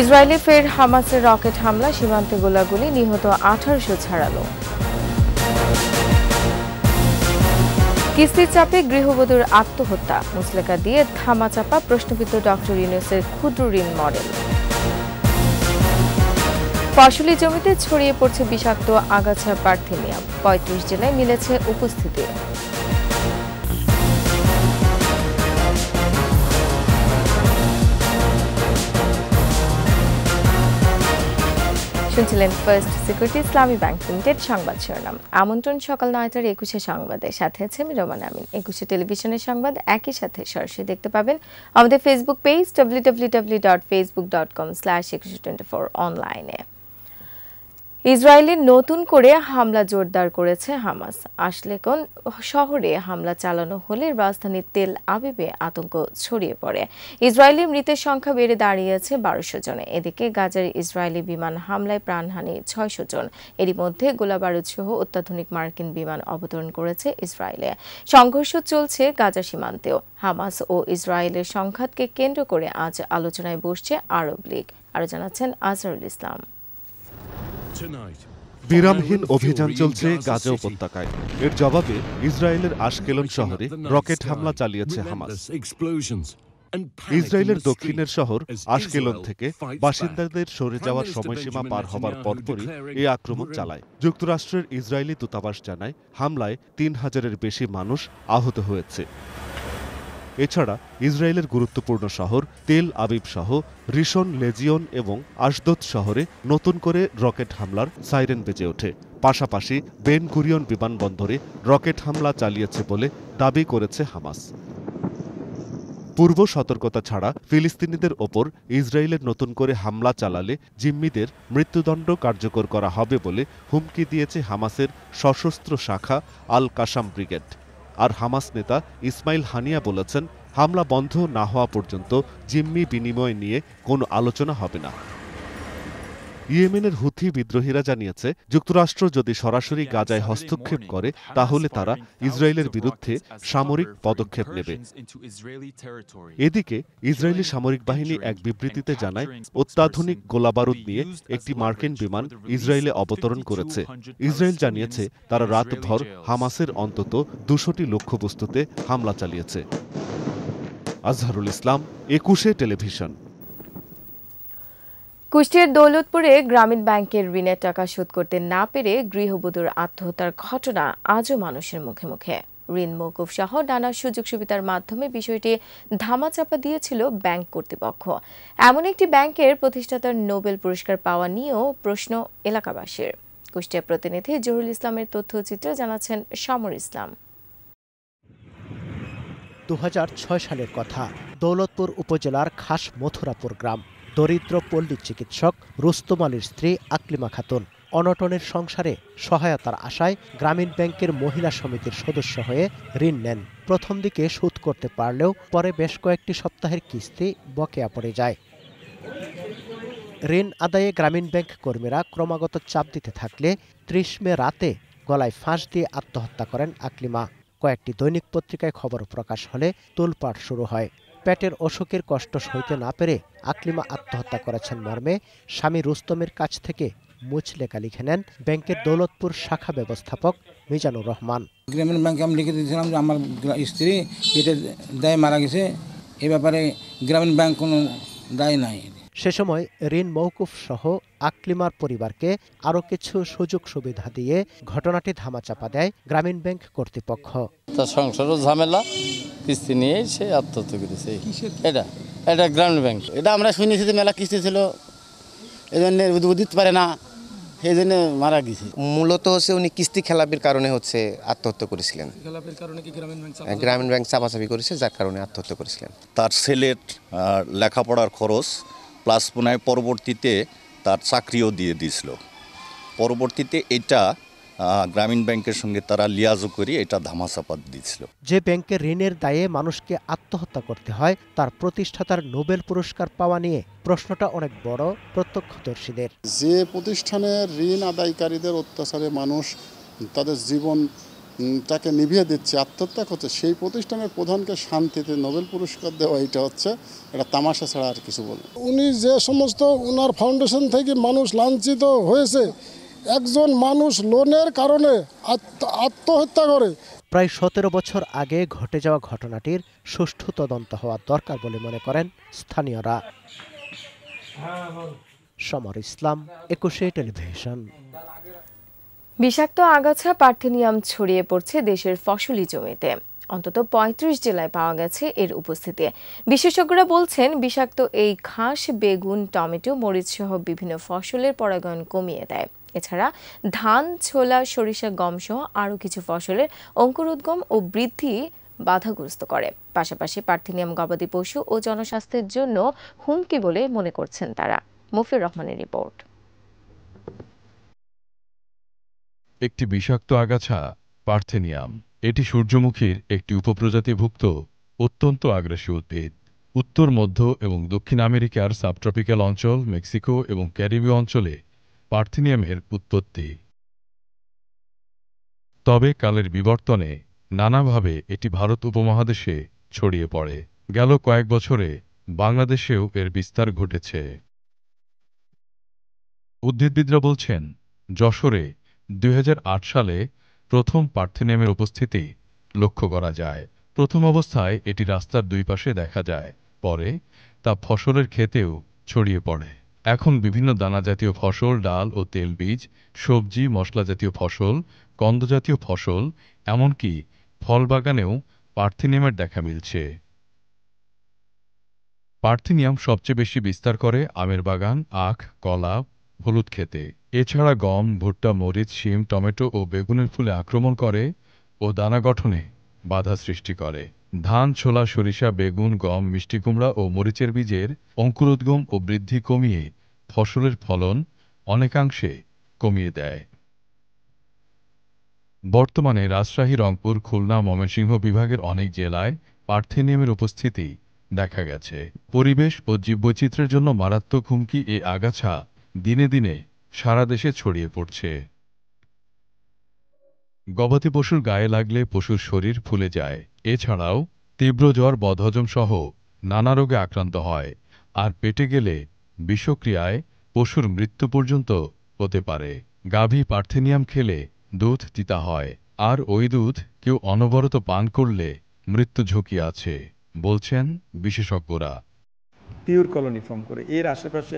ইসরায়েলে ফের হামাসের রকেট হামলা সীমান্তে গোলাগুলি নিহত আঠারোশো ছাড়ালো কিস্তির চাপে গৃহবধূর আত্মহত্যা মুসলেকা দিয়ে থামাচাপা প্রশ্নবিদ্ধ ডক্টর ইউনুসের ক্ষুদ্র ঋণ মডেল ফসলি জমিতে ছড়িয়ে পড়ছে বিষাক্ত আগাছা পার্থিনিয়াম পঁয়ত্রিশ জেলায় মিলেছে উপস্থিতি শুনছিলেন First Security Islami bank limited সংবাদ শিরোনাম আমন্ত্রণ সকাল নয়টার একুশে সংবাদে সাথে আছে আমি রোমান আমিন একুশে টেলিভিশনের সংবাদ একই সাথে সরাসরি দেখতে পাবেন আমাদের Facebook page W W W dot Facebook dot com slash Ekushey twenty four অনলাইনে ইসরায়েলি নতুন করে হামলা জোরদার করেছে হামাস আসলে কোন শহরে হামলা চালানো হলে রাজধানী তেল আবিবে আতঙ্ক ছড়িয়ে পড়ে ইসরায়েলি মৃতের সংখ্যা বেড়ে দাঁড়িয়েছে বারোশো জনে এদিকে গাজার ইসরায়েলি বিমান হামলায় প্রাণহানি ছয়শো জন এরই মধ্যে গোলাবারুদ সহ অত্যাধুনিক মার্কিন বিমান অবতরণ করেছে ইসরায়েলে সংঘর্ষ চলছে গাজা সীমান্তেও হামাস ও ইসরায়েলের সংঘাতকে কেন্দ্র করে আজ আলোচনায় বসছে আরব লীগ আরো জানাচ্ছেন আজহারুল ইসলাম বিরামহীন অভিযান চলছে গাজা উপত্যকায় এর জবাবে ইসরায়েলের আশকেলন শহরে রকেট হামলা চালিয়েছে হামাস ইসরায়েলের দক্ষিণের শহর আশকেলন থেকে বাসিন্দাদের সরে যাওয়ার সময়সীমা পার হবার পরপরই এই আক্রমণ চালায় যুক্তরাষ্ট্রের ইসরায়েলি দূতাবাস জানায় হামলায় তিন হাজারের বেশি মানুষ আহত হয়েছে এছাড়া ইসরায়েলের গুরুত্বপূর্ণ শহর তেল আবিব সহ রিশন লেজিয়ন এবং আশদোদ শহরে নতুন করে রকেট হামলার সাইরেন বেজে ওঠে পাশাপাশি বেন কুরিয়ন বিমানবন্দরে রকেট হামলা চালিয়েছে বলে দাবি করেছে হামাস পূর্ব সতর্কতা ছাড়া ফিলিস্তিনিদের ওপর ইসরায়েলের নতুন করে হামলা চালালে জিম্মিদের মৃত্যুদণ্ড কার্যকর করা হবে বলে হুমকি দিয়েছে হামাসের সশস্ত্র শাখা আল কাসাম ব্রিগেড আর হামাস নেতা ইসমাইল হানিয়া বলেছেন হামলা বন্ধ না হওয়া পর্যন্ত জিম্মি বিনিময় নিয়ে কোনো আলোচনা হবে না ইয়েমেনের হুথি বিদ্রোহীরা জানিয়েছে যুক্তরাষ্ট্র যদি সরাসরি গাজায় হস্তক্ষেপ করে তাহলে তারা ইসরায়েলের বিরুদ্ধে সামরিক পদক্ষেপ নেবে এদিকে ইসরায়েলি সামরিক বাহিনী এক বিবৃতিতে জানায় অত্যাধুনিক গোলাবারুদ নিয়ে একটি মার্কিন বিমান ইসরায়েলে অবতরণ করেছে ইসরায়েল জানিয়েছে তারা রাতভর হামাসের অন্তত দুশোটি লক্ষ্যবস্তুতে হামলা চালিয়েছে আজহারুল ইসলাম একুশে টেলিভিশন কুষ্টিয়ার দৌলতপুরে গ্রামীণ ব্যাংকের ঋণের টাকা শোধ করতে না পেরে গৃহবধূর আত্মহত্যার ঘটনা আজও মানুষের মুখে মুখে ঋণ মৌকুফ সহ নানা সুযোগ সুবিধার মাধ্যমে বিষয়টি ধামাচাপা দিয়েছিল ব্যাংক কর্তৃপক্ষ এমন একটি ব্যাংকের প্রতিষ্ঠাতার নোবেল পুরস্কার পাওয়া নিয়েও প্রশ্ন এলাকাবাসীর কুষ্টিয়া প্রতিনিধি জহুরুল ইসলামের তথ্যচিত্রে জানাচ্ছেন সমর ইসলাম দু সালের কথা দৌলতপুর উপজেলার খাস মথুরাপুর গ্রাম দরিদ্র পল্লী চিকিৎসক রুস্তম আলীর স্ত্রী আকলিমা খাতুন অনটনের সংসারে সহায়তার আশায় গ্রামীণ ব্যাংকের মহিলা সমিতির সদস্য হয়ে ঋণ নেন প্রথম দিকে সুদ করতে পারলেও পরে বেশ কয়েকটি সপ্তাহের কিস্তি বকেয়া পড়ে যায় ঋণ আদায়ে গ্রামীণ ব্যাংক কর্মীরা ক্রমাগত চাপ দিতে থাকলে ত্রিশ মে রাতে গলায় ফাঁস দিয়ে আত্মহত্যা করেন আকলিমা কয়েকটি দৈনিক পত্রিকায় খবর প্রকাশ হলে তোলপাট শুরু হয় পেটের অসুখের কষ্ট সইতে না পেরে আকলিমা আত্মহত্যা করেছেন মর্মে স্বামী রুস্তমের কাছ থেকে লেখা লিখে নেন ব্যাংকের দৌলতপুর শাখা ব্যবস্থাপক মিজানুর রহমান গ্রামীণ ব্যাংকে আমি লিখে দিয়েছিলাম যে আমার স্ত্রী পেটে দায় মারা গেছে এ ব্যাপারে গ্রামীণ ব্যাংক কোনো দায় নাই সে সময় ঋণ মৌকুফ সহ আকলিমার পরিবারকে আরও কিছু সুযোগ সুবিধা দিয়ে ঘটনাটি ধামাচাপা দেয় গ্রামীণ ব্যাংক কর্তৃপক্ষ তার সংসারও ঝামেলা কিস্তি নিয়ে সে আত্মহত্যা করেছে এটা এটা গ্রামীণ ব্যাংক এটা আমরা শুনেছি যে মেলা কিস্তি ছিল এই জন্য উদিত পারে না সেই জন্য মারা গেছে মূলত হচ্ছে উনি কিস্তি খেলাপির কারণে হচ্ছে আত্মহত্যা করেছিলেন হ্যাঁ, গ্রামীণ ব্যাংক চাপাচাপি করেছে যার কারণে আত্মহত্যা করেছিলেন তার ছেলের লেখাপড়ার খরচ প্লাস পুনায় পরবর্তীতে তার চাকরিও দিয়ে দিয়েছিল পরবর্তীতে এটা গ্রামীণ ব্যাংকের সঙ্গে তারা লিয়াজো করে এটা ধামাচাপা দিয়েছিল যে ব্যাংকে ঋণের দায়ে মানুষকে আত্মহত্যা করতে হয় তার প্রতিষ্ঠাতার নোবেল পুরস্কার পাওয়া নিয়ে প্রশ্নটা অনেক বড় প্রত্যক্ষদর্শীদের যে প্রতিষ্ঠানের ঋণ আদায়কারীদের অত্যাচারে মানুষ তাদের জীবন তাকে নিভিয়ে দিচ্ছে আত্মহত্যা করছে সেই প্রতিষ্ঠানের প্রধানকে শান্তিতে নোবেল পুরস্কার দেওয়া এটা হচ্ছে এটা তামাশা ছাড়া আর কিছু বলে উনি যে সমস্ত ওনার ফাউন্ডেশন থেকে মানুষ লাঞ্ছিত হয়েছে একজন মানুষ লোনের কারণে আত্মহত্যা করে প্রায় সতেরো বছর আগে ঘটে যাওয়া ঘটনাটির সুষ্ঠু তদন্ত হওয়া দরকার বলে মনে করেন স্থানীয়রা সমর ইসলাম একুশে টেলিভিশন বিষাক্ত আগাছা পার্থেনিয়াম ছড়িয়ে পড়ছে দেশের ফসলি জমিতে অন্তত ৩৫ জেলায় পাওয়া গেছে এর উপস্থিতি বিশেষজ্ঞরা বলছেন বিষাক্ত এই ঘাস বেগুন টমেটো মরিচ সহ বিভিন্ন ফসলের পরাগায়ন কমিয়ে দেয় এছাড়া ধান ছোলা সরিষা গম সহ আরও কিছু ফসলের অঙ্কুরোদ্গম ও বৃদ্ধি বাধাগ্রস্ত করে পাশাপাশি পার্থেনিয়াম গবাদি পশু ও জনস্বাস্থ্যের জন্য হুমকি বলে মনে করছেন তারা মুফির রহমানের রিপোর্ট একটি বিষাক্ত আগাছা পার্থেনিয়াম এটি সূর্যমুখীর একটি উপপ্রজাতিভুক্ত অত্যন্ত আগ্রাসী উদ্ভিদ উত্তর মধ্য এবং দক্ষিণ আমেরিকার সাবট্রপিক্যাল অঞ্চল মেক্সিকো এবং ক্যারিবীয় অঞ্চলে পার্থেনিয়ামের উৎপত্তি তবে কালের বিবর্তনে নানাভাবে এটি ভারত উপমহাদেশে ছড়িয়ে পড়ে গেল কয়েক বছরে বাংলাদেশেও এর বিস্তার ঘটেছে উদ্ভিদবিদরা বলছেন যশোরে 2008 সালে প্রথম পার্থেনিয়ামের উপস্থিতি লক্ষ্য করা যায় প্রথম অবস্থায় এটি রাস্তার দুই পাশে দেখা যায় পরে তা ফসলের ক্ষেতেও ছড়িয়ে পড়ে এখন বিভিন্ন দানাজাতীয় ফসল ডাল ও তেল বীজ সবজি মশলা জাতীয় ফসল কন্দজাতীয় ফসল এমনকি ফল বাগানেও পার্থেনিয়ামের দেখা মিলছে পার্থেনিয়াম সবচেয়ে বেশি বিস্তার করে আমের বাগান আখ কলা হলুদ খেতে এছাড়া গম ভুট্টা মরিচ শিম টমেটো ও বেগুনের ফুলে আক্রমণ করে ও দানা গঠনে বাধা সৃষ্টি করে ধান ছোলা সরিষা বেগুন গম মিষ্টি কুমড়া ও মরিচের বীজের অঙ্কুরোদ্গম ও বৃদ্ধি কমিয়ে ফসলের ফলন অনেকাংশে কমিয়ে দেয় বর্তমানে রাজশাহী রংপুর খুলনা ময়মনসিংহ বিভাগের অনেক জেলায় পার্থেনিয়ামের উপস্থিতি দেখা গেছে পরিবেশ ও জীববৈচিত্র্যের জন্য মারাত্মক হুমকি এ আগাছা দিনে দিনে সারা দেশে ছড়িয়ে পড়ছে গবাদি পশুর গায়ে লাগলে পশুর শরীর ফুলে যায় এছাড়াও তীব্র জ্বর বদহজম সহ নানা রোগে আক্রান্ত হয় আর পেটে গেলে বিষক্রিয়ায় পশুর মৃত্যু পর্যন্ত হতে পারে গাভী পার্থেনিয়াম খেলে দুধ তিতা হয় আর ওই দুধ কেউ অনবরত পান করলে মৃত্যু ঝুঁকি আছে বলছেন বিশেষজ্ঞরা পিওর কলোনি ফর্ম করে এর আশেপাশে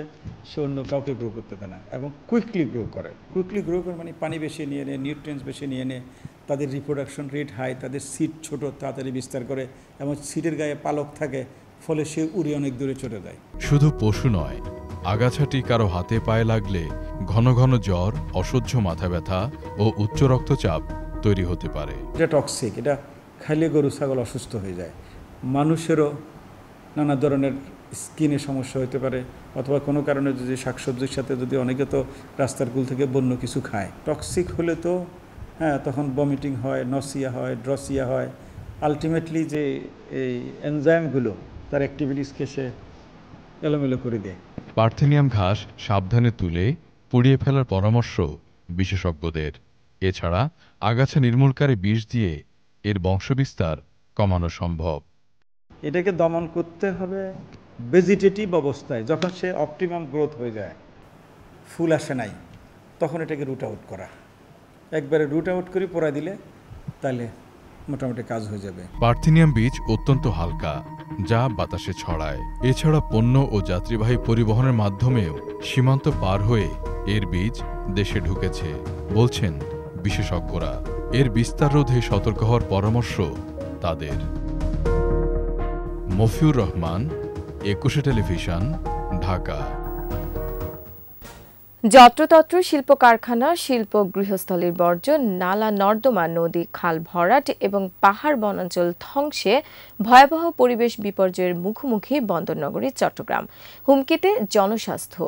সে অন্য কাউকে গ্রো করতে দেয় না এবং কুইকলি গ্রো করে কুইকলি গ্রো করে মানে পানি বেশি নিয়ে নেয় নিউট্রিয়েন্টস বেশি নিয়ে নেয় তাদের রিপ্রোডাকশন রেট হাই তাদের সিট ছোট তাড়াতাড়ি বিস্তার করে এবং সিটের গায়ে পালক থাকে ফলে সে উড়ে অনেক দূরে চলে যায় শুধু পশু নয় আগাছাটি কারো হাতে পায়ে লাগলে ঘন ঘন জ্বর অসহ্য মাথা ব্যথা ও উচ্চ রক্তচাপ তৈরি হতে পারে এটা টক্সিক এটা খাইলে গরু ছাগল অসুস্থ হয়ে যায় মানুষেরও নানা ধরনের স্কিনে সমস্যা হতে পারে অথবা কোনো কারণে যদি শাকসবজির সাথে যদি অনেকে তো রাস্তার কুল থেকে বন্য কিছু খায় টক্সিক হলে তো হ্যাঁ তখন বমিটিং হয় নসিয়া হয় ড্রসিয়া হয় আলটিমেটলি যে এই এনজাইমগুলো তার অ্যাক্টিভিটিস সে এলোমেলো করে দেয় পার্থেনিয়াম ঘাস সাবধানে তুলে পুড়িয়ে ফেলার পরামর্শ বিশেষজ্ঞদের এছাড়া আগাছা নির্মূলকারী বিষ দিয়ে এর বংশবিস্তার কমানো সম্ভব এটাকে দমন করতে হবে ভেজিটেটিভ অবস্থায় যখন সে অপটিমাম গ্রোথ হয়ে যায় ফুল আসে নাই তখন এটাকে রুট আউট করা একবারে রুট আউট করে পড়া দিলে তাহলে মোটামুটি কাজ হয়ে যাবে পার্থিনিয়াম বীজ অত্যন্ত হালকা যা বাতাসে ছড়ায় এছাড়া পণ্য ও যাত্রীবাহী পরিবহনের মাধ্যমেও সীমান্ত পার হয়ে এর বীজ দেশে ঢুকেছে বলছেন বিশেষজ্ঞরা এর বিস্তার রোধে সতর্ক হওয়ার পরামর্শ তাদের মফিউর রহমান একুশে টেলিভিশন ঢাকা যত্রতত্র শিল্প কারখানা শিল্প গৃহস্থলীর বর্জ্য নালা নর্দমা নদী খাল ভরাট এবং পাহাড় বনাঞ্চল ধ্বংসে ভয়াবহ পরিবেশ বিপর্যয়ের মুখোমুখি বন্দরনগরী চট্টগ্রাম হুমকিতে জনস্বাস্থ্য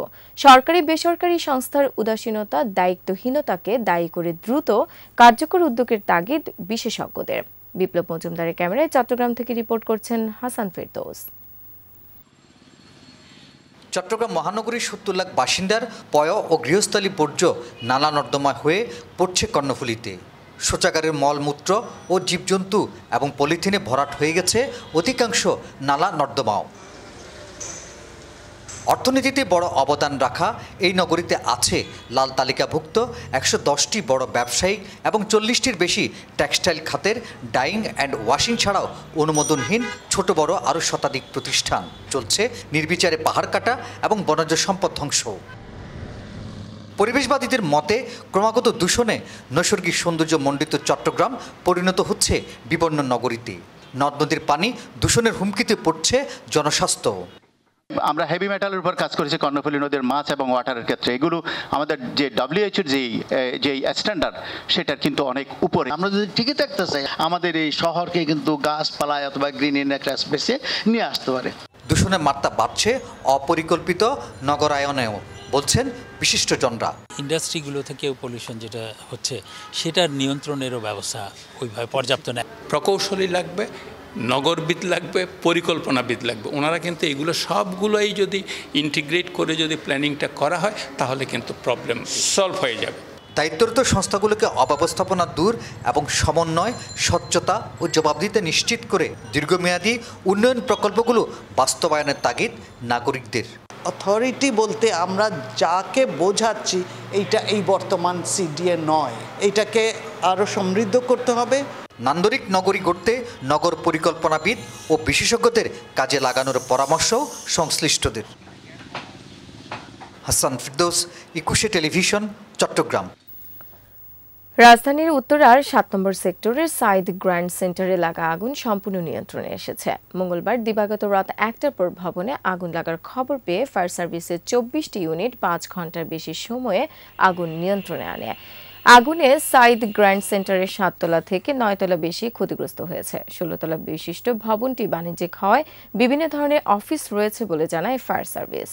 সরকারি বেসরকারি সংস্থার উদাসীনতা দায়িত্বহীনতাকে দায়ী করে দ্রুত কার্যকর উদ্যোগের তাগিদ বিশেষজ্ঞদের বিপ্লব মজুমদারের ক্যামেরায় চট্টগ্রাম থেকে রিপোর্ট করছেন হাসান ফেরদৌস চট্টগ্রাম মহানগরীর সত্তর লাখ বাসিন্দার পয় ও গৃহস্থলী বর্জ্য নালা নর্দমা হয়ে পড়ছে কর্ণফুলিতে শৌচাগারের মলমূত্র ও জীবজন্তু এবং পলিথিনে ভরাট হয়ে গেছে অধিকাংশ নালা নর্দমাও অর্থনীতিতে বড় অবদান রাখা এই নগরীতে আছে লাল তালিকাভুক্ত একশো দশটি বড় ব্যবসায়িক এবং চল্লিশটির বেশি টেক্সটাইল খাতের ডাইং অ্যান্ড ওয়াশিং ছাড়াও অনুমোদনহীন ছোট বড় আরও শতাধিক প্রতিষ্ঠান চলছে নির্বিচারে পাহাড় কাটা এবং বনজ সম্পদ ধ্বংস পরিবেশবাদীদের মতে ক্রমাগত দূষণে নৈসর্গিক সৌন্দর্য মণ্ডিত চট্টগ্রাম পরিণত হচ্ছে বিপন্ন নগরীতে নদ নদীর পানি দূষণের হুমকিতে পড়ছে জনস্বাস্থ্য আমরা হেভি মেটালের উপর কাজ করেছি কর্ণফুলী নদীর মাছ এবং ওয়াটারের ক্ষেত্রে এগুলো আমাদের যে ডাব্লিউএইচওর যেই যেই স্ট্যান্ডার্ড সেটার কিন্তু অনেক উপরে আমরা যদি ঠিকই থাকতে চাই আমাদের এই শহরকে কিন্তু গাছপালায় অথবা গ্রিন ইন একটা স্পেসে নিয়ে আসতে পারে দূষণের মাত্রা বাড়ছে অপরিকল্পিত নগরায়নেও বলছেন বিশিষ্ট জনরা ইন্ডাস্ট্রিগুলো থেকে পলিউশন যেটা হচ্ছে সেটার নিয়ন্ত্রণেরও ব্যবস্থা ওইভাবে পর্যাপ্ত নেয় প্রকৌশলী লাগবে নগরবিদ লাগবে পরিকল্পনাবিদ লাগবে ওনারা কিন্তু এগুলো সবগুলোই যদি ইন্টিগ্রেট করে যদি প্ল্যানিংটা করা হয় তাহলে কিন্তু প্রবলেম সলভ হয়ে যাবে দায়িত্বরত সংস্থাগুলোকে অব্যবস্থাপনা দূর এবং সমন্বয় স্বচ্ছতা ও দিতে নিশ্চিত করে দীর্ঘমেয়াদী উন্নয়ন প্রকল্পগুলো বাস্তবায়নের তাগিদ নাগরিকদের অথরিটি বলতে আমরা যাকে বোঝাচ্ছি এইটা এই বর্তমান সিডিএ নয় এইটাকে আরও সমৃদ্ধ করতে হবে নান্দরিক নগরী গড়তে নগর পরিকল্পনাবিদ ও বিশেষজ্ঞদের কাজে লাগানোর পরামর্শ সংশ্লিষ্টদের হাসান ফিরদোস একুশে টেলিভিশন চট্টগ্রাম রাজধানীর উত্তরার সাত নম্বর সেক্টরের সাইদ গ্র্যান্ড সেন্টারে লাগা আগুন সম্পূর্ণ নিয়ন্ত্রণে এসেছে মঙ্গলবার দিবাগত রাত একটার পর ভবনে আগুন লাগার খবর পেয়ে ফায়ার সার্ভিসের চব্বিশটি ইউনিট পাঁচ ঘন্টার বেশি সময়ে আগুন নিয়ন্ত্রণে আনে আগুনে সাইদ গ্র্যান্ড সেন্টারের সাততলা থেকে নয়তলা বেশি ক্ষতিগ্রস্ত হয়েছে ষোলোতলা বিশিষ্ট ভবনটি বাণিজ্যিক হওয়ায় বিভিন্ন ধরনের অফিস রয়েছে বলে জানায় ফায়ার সার্ভিস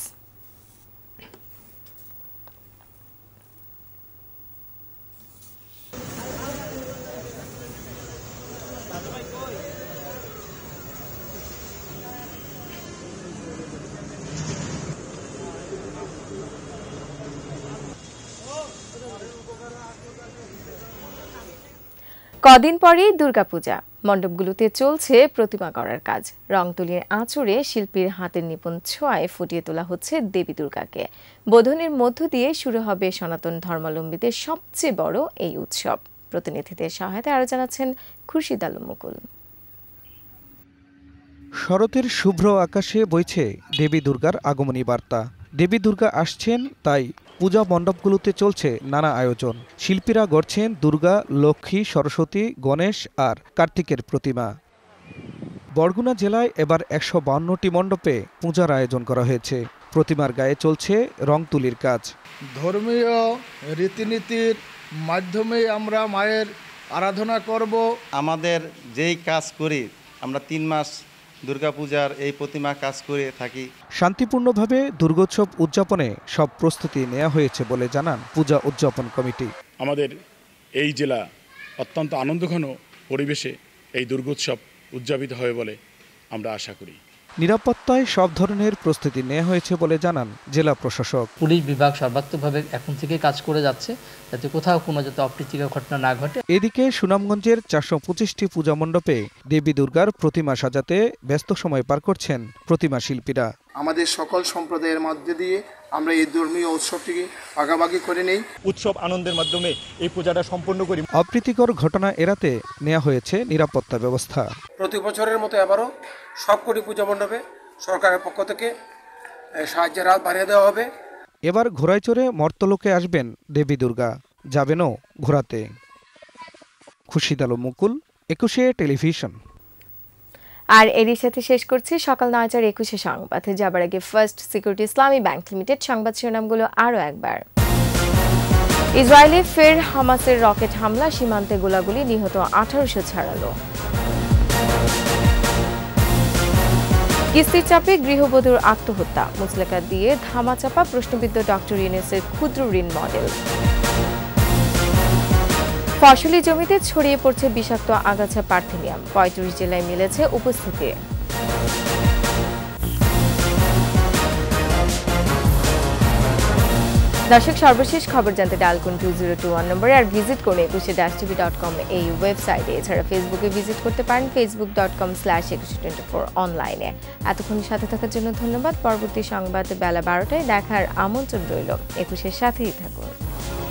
কদিন পরেই দুর্গাপূজা মণ্ডপগুলোতে চলছে প্রতিমা করার কাজ রং তুলির আঁচড়ে শিল্পীর হাতের নিপুণ ছোঁয়ায় ফুটিয়ে তোলা হচ্ছে দেবী দুর্গাকে বোধনের মধ্য দিয়ে শুরু হবে সনাতন ধর্মাবলম্বীদের সবচেয়ে বড় এই উৎসব প্রতিনিধিদের সহায়তায় আরও জানাচ্ছেন খুরশিদ আলম মুকুল শরতের শুভ্র আকাশে বইছে দেবী দুর্গার আগমনী বার্তা দেবী দুর্গা আসছেন তাই পূজা মণ্ডপগুলোতে চলছে নানা আয়োজন শিল্পীরা গড়ছেন দুর্গা লক্ষ্মী সরস্বতী গণেশ আর কার্তিকের প্রতিমা বরগুনা জেলায় এবার একশো বান্নটি মণ্ডপে পূজার আয়োজন করা হয়েছে প্রতিমার গায়ে চলছে রং তুলির কাজ ধর্মীয় রীতিনীতির মাধ্যমে আমরা মায়ের আরাধনা করব আমাদের যেই কাজ করি আমরা তিন মাস দুর্গাপূজার এই প্রতিমা কাজ করে থাকি শান্তিপূর্ণভাবে দুর্গোৎসব উদযাপনে সব প্রস্তুতি নেওয়া হয়েছে বলে জানান পূজা উদযাপন কমিটি আমাদের এই জেলা অত্যন্ত আনন্দঘন পরিবেশে এই দুর্গোৎসব উদযাপিত হবে বলে আমরা আশা করি নিরাপত্তায় সব ধরনের প্রস্তুতি নেওয়া হয়েছে বলে জানান জেলা প্রশাসক পুলিশ বিভাগ সর্বাত্মকভাবে এখন থেকে কাজ করে যাচ্ছে যাতে কোথাও কোনো যাতে অপ্রীতিকর ঘটনা না ঘটে এদিকে সুনামগঞ্জের চারশো পঁচিশটি পূজা মণ্ডপে দেবী দুর্গার প্রতিমা সাজাতে ব্যস্ত সময় পার করছেন প্রতিমা শিল্পীরা আমাদের সকল সম্প্রদায়ের মধ্যে দিয়ে আমরা এই ধর্মীয় উৎসবটিকে ভাগাভাগি করে নেই উৎসব আনন্দের মাধ্যমে এই পূজাটা সম্পন্ন করি অপ্রীতিকর ঘটনা এড়াতে নেওয়া হয়েছে নিরাপত্তা ব্যবস্থা প্রতি বছরের মতো এবারও সবকটি পূজা মণ্ডপে সরকারের পক্ষ থেকে সাহায্যের হাত বাড়িয়ে দেওয়া হবে এবার ঘোড়ায় চড়ে মর্তলোকে আসবেন দেবী দুর্গা যাবেনও ঘোরাতে খুশিদ মুকুল একুশে টেলিভিশন আর এরই সাথে শেষ করছি সকাল নয়টার একুশে সংবাদ যাবার আগে First Security Islami bank limited সংবাদ শিরোনামগুলো আরও একবার ইসরায়েলে ফের হামাসের রকেট হামলা সীমান্তে গোলাগুলি নিহত আঠারোশো ছাড়ালো কিস্তির চাপে গৃহবধূর আত্মহত্যা মুচলেকা দিয়ে ধামাচাপা প্রশ্নবিদ্ধ ডক্টর ইউনেসের ক্ষুদ্র ঋণ মডেল ফসলি জমিতে ছড়িয়ে পড়ছে বিষাক্ত আগাছা পার্থিনিয়াম পঁয়ত্রিশ জেলায় মিলেছে উপস্থিতি দর্শক সর্বশেষ খবর জানতে ডালকুন টু জিরো টু ওয়ান নম্বরে আর ভিজিট করুন একুশে ডাশ টিভি ডট কম এই ওয়েবসাইটে এছাড়া ফেসবুকে ভিজিট করতে পারেন Facebook dot com slash Ekushey twenty four অনলাইনে এতক্ষণ সাথে থাকার জন্য ধন্যবাদ পরবর্তী সংবাদ বেলা বারোটায় দেখার আমন্ত্রণ রইল একুশের সাথেই থাকুন